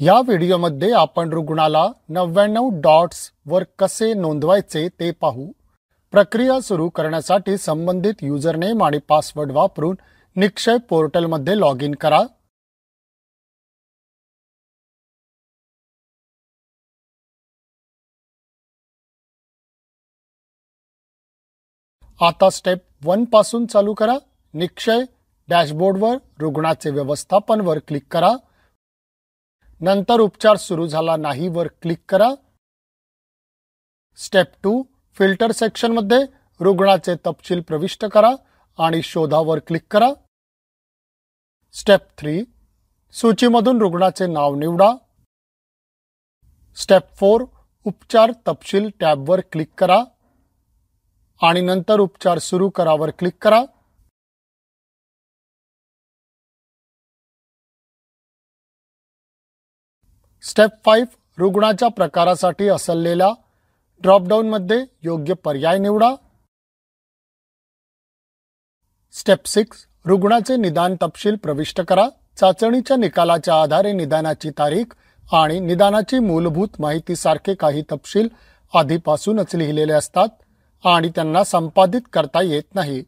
या व्हिडिओमध्ये आपण रुग्णाला नव्याण्णव डॉट्स वर कसे नोंदवायचे ते पाहू प्रक्रिया सुरू करण्यासाठी संबंधित युजरनेम आणि पासवर्ड वापरून निक्षय पोर्टलमध्ये लॉग इन करा आता स्टेप वन पासून चालू करा निक्षय डॅशबोर्डवर रुग्णाचे व्यवस्थापनवर क्लिक करा नंतर उपचार सुरू झाला नाही वर क्लिक करा स्टेप टू फिल्टर सेक्शनमध्ये रुग्णाचे तपशील प्रविष्ट करा आणि शोधावर क्लिक करा स्टेप थ्री सूचीमधून रुग्णाचे नाव निवडा स्टेप फोर उपचार तपशील टॅबवर क्लिक करा आणि नंतर उपचार सुरू करावर क्लिक करा स्टेप फाईव्ह रुग्णाच्या प्रकारासाठी असलेल्या ड्रॉपडाऊनमध्ये योग्य पर्याय निवडा स्टेप सिक्स रुग्णाचे निदान तपशील प्रविष्ट करा चाचणीच्या निकालाच्या आधारे निदानाची तारीख आणि निदानाची मूलभूत माहितीसारखे काही तपशील आधीपासूनच लिहिलेले असतात आणि त्यांना संपादित करता येत नाही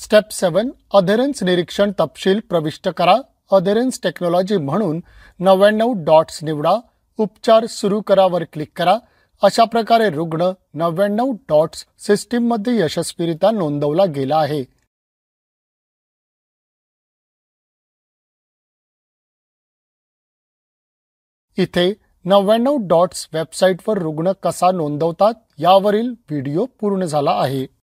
स्टेप सेवन अधेरन्स निरीक्षण तपशील प्रविष्ट करा अधेरन्स टेक्नॉलॉजी म्हणून नव्याण्णव डॉट्स निवडा उपचार सुरू करावर क्लिक करा अशा प्रकारे रुग्ण नव्याण्णव डॉट्स सिस्टीममध्ये यशस्वीरित्या नोंदवला गेला आहे इथे नव्याण्णव डॉट्स वेबसाईटवर रुग्ण कसा नोंदवतात यावरील व्हिडिओ पूर्ण झाला आहे